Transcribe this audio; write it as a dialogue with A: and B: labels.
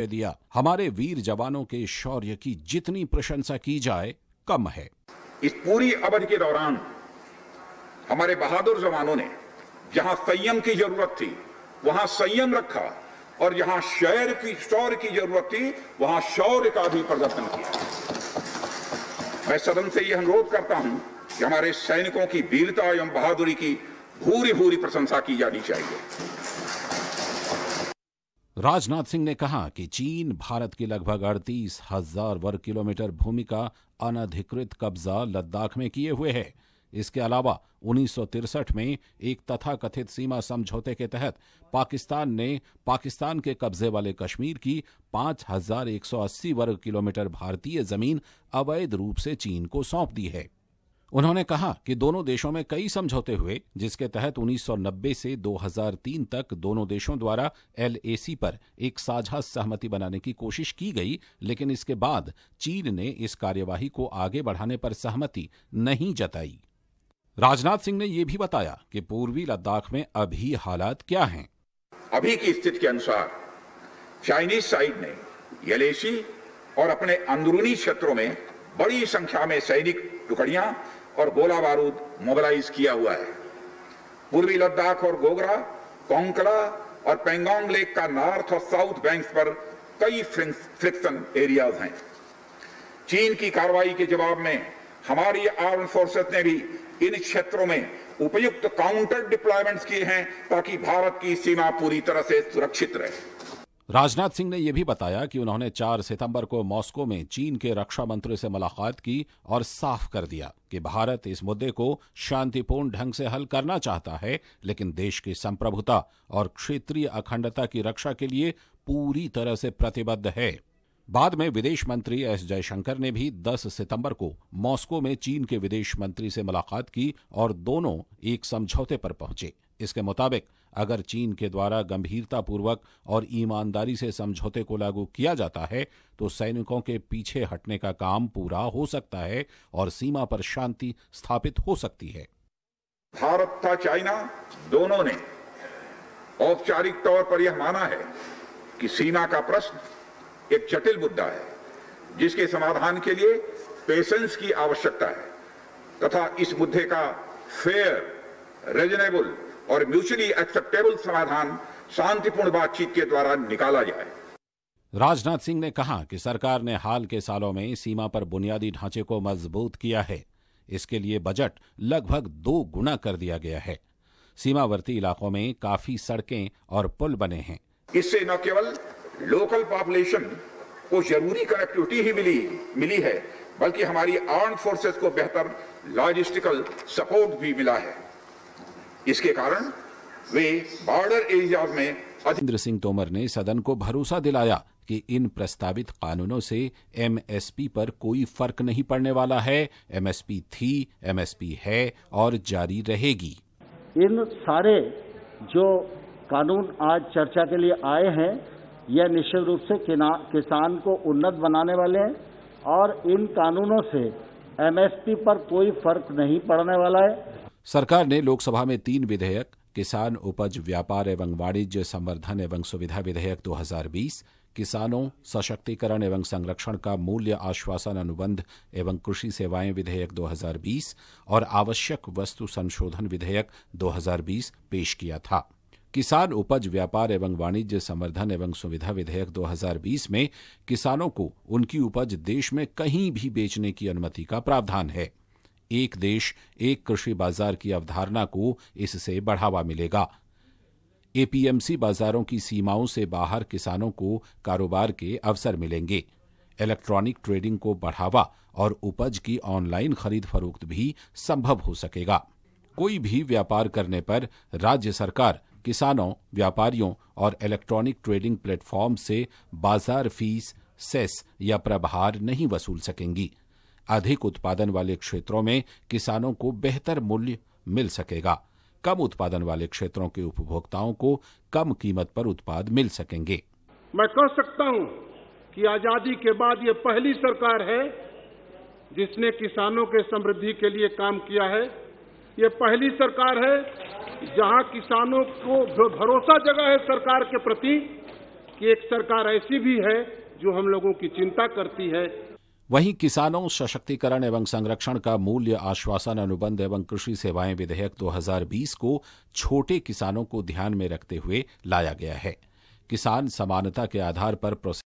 A: दिया हमारे वीर जवानों के शौर्य की जितनी प्रशंसा की
B: जाए कम है इस पूरी अवधि के दौरान हमारे बहादुर जवानों ने जहां संयम की जरूरत थी वहां संयम रखा और जहां शहर की शौर्य की जरूरत थी वहां शौर्य का भी प्रदर्शन किया मैं सदन से यह अनुरोध करता हूं कि हमारे सैनिकों की वीरता एवं बहादुरी की भूरी भूरी प्रशंसा की जानी चाहिए
A: राजनाथ सिंह ने कहा कि चीन भारत की लगभग अड़तीस हजार वर्ग किलोमीटर भूमि का अनधिकृत कब्जा लद्दाख में किए हुए है इसके अलावा उन्नीस में एक तथाकथित सीमा समझौते के तहत पाकिस्तान ने पाकिस्तान के कब्जे वाले कश्मीर की 5,180 वर्ग किलोमीटर भारतीय जमीन अवैध रूप से चीन को सौंप दी है उन्होंने कहा कि दोनों देशों में कई समझौते हुए जिसके तहत 1990 से 2003 तक दोनों देशों द्वारा एल पर एक साझा सहमति बनाने की कोशिश की गई लेकिन इसके बाद चीन ने इस कार्यवाही को आगे बढ़ाने पर सहमति नहीं जताई राजनाथ सिंह ने यह भी बताया कि पूर्वी लद्दाख में अभी हालात क्या हैं
B: अभी की स्थिति के अनुसार चाइनीज साइड ने यलेशी और अपने अंदरूनी क्षेत्रों में बड़ी संख्या में सैनिक टुकड़ियां और गोला बारूद मोबालाइज किया हुआ है पूर्वी लद्दाख और गोगरा कोंकड़ा और पेंगोंग लेक का नॉर्थ और साउथ बैंक्स पर कई फ्रिक्शन एरियाज हैं चीन की कार्रवाई के जवाब में हमारी आर्म फोर्सेस ने भी इन क्षेत्रों में उपयुक्त काउंटर डिप्लॉयमेंट्स किए हैं ताकि भारत की सीमा पूरी तरह से सुरक्षित रहे
A: राजनाथ सिंह ने यह भी बताया कि उन्होंने 4 सितंबर को मॉस्को में चीन के रक्षा मंत्री से मुलाकात की और साफ कर दिया कि भारत इस मुद्दे को शांतिपूर्ण ढंग से हल करना चाहता है लेकिन देश की संप्रभुता और क्षेत्रीय अखंडता की रक्षा के लिए पूरी तरह से प्रतिबद्ध है बाद में विदेश मंत्री एस जयशंकर ने भी 10 सितंबर को मॉस्को में चीन के विदेश मंत्री से मुलाकात की और दोनों एक समझौते पर पहुंचे इसके मुताबिक अगर चीन के द्वारा गंभीरतापूर्वक और ईमानदारी से समझौते को लागू किया जाता है तो सैनिकों के पीछे हटने का काम पूरा हो सकता है और सीमा पर शांति स्थापित हो सकती है
B: भारत का चाइना दोनों ने औपचारिक तौर पर यह माना है कि सीमा का प्रश्न एक जटिल मुद्दा है जिसके समाधान के लिए पेशेंस की आवश्यकता है तथा इस मुद्दे का फेयर रीजनेबल और म्यूचुअली एक्सेप्टेबल समाधान शांतिपूर्ण बातचीत के द्वारा निकाला जाए
A: राजनाथ सिंह ने कहा कि सरकार ने हाल के सालों में सीमा पर बुनियादी ढांचे को मजबूत किया है इसके लिए बजट लगभग दो गुना कर दिया गया है सीमावर्ती इलाकों में काफी सड़कें और पुल बने हैं
B: इससे न केवल लोकल पॉपुलेशन को जरूरी कनेक्टिविटी ही मिली मिली है बल्कि हमारी आर्म फोर्सेस को बेहतर लॉजिस्टिकल सपोर्ट भी मिला है इसके कारण वे बॉर्डर एरिया में
A: महेंद्र सिंह तोमर ने सदन को भरोसा दिलाया कि इन प्रस्तावित कानूनों से एमएसपी पर कोई फर्क नहीं पड़ने वाला है एमएसपी थी एमएसपी है और जारी रहेगी इन सारे जो कानून आज चर्चा के लिए आए हैं यह निश्चित रूप से किसान को उन्नत बनाने वाले हैं और इन कानूनों से एमएसपी पर कोई फर्क नहीं पड़ने वाला है सरकार ने लोकसभा में तीन विधेयक किसान उपज व्यापार एवं वाणिज्य संवर्धन एवं सुविधा विधेयक 2020, किसानों सशक्तिकरण एवं संरक्षण का मूल्य आश्वासन अनुबंध एवं कृषि सेवाएं विधेयक 2020 और आवश्यक वस्तु संशोधन विधेयक 2020 पेश किया था किसान उपज व्यापार एवं वाणिज्य संवर्धन एवं सुविधा विधेयक 2020 में किसानों को उनकी उपज देश में कहीं भी बेचने की अनुमति का प्रावधान है एक देश एक कृषि बाजार की अवधारणा को इससे बढ़ावा मिलेगा एपीएमसी बाजारों की सीमाओं से बाहर किसानों को कारोबार के अवसर मिलेंगे इलेक्ट्रॉनिक ट्रेडिंग को बढ़ावा और उपज की ऑनलाइन खरीद फरोख्त भी संभव हो सकेगा कोई भी व्यापार करने पर राज्य सरकार किसानों व्यापारियों और इलेक्ट्रॉनिक ट्रेडिंग प्लेटफॉर्म से बाजार फीस सेस या प्रभार नहीं वसूल सकेंगी अधिक उत्पादन वाले क्षेत्रों में किसानों को बेहतर मूल्य मिल सकेगा कम उत्पादन वाले क्षेत्रों के उपभोक्ताओं को कम कीमत पर उत्पाद मिल सकेंगे
B: मैं कह सकता हूं कि आजादी के बाद ये पहली सरकार है जिसने किसानों के समृद्धि के लिए काम किया है ये पहली सरकार है जहां किसानों को भरोसा जगा है सरकार के प्रति कि एक सरकार ऐसी भी है जो हम लोगों की चिंता करती है
A: वहीं किसानों सशक्तिकरण एवं संरक्षण का मूल्य आश्वासन अनुबंध एवं कृषि सेवाएं विधेयक 2020 को छोटे किसानों को ध्यान में रखते हुए लाया गया है किसान समानता
B: के आधार पर प्रोसेस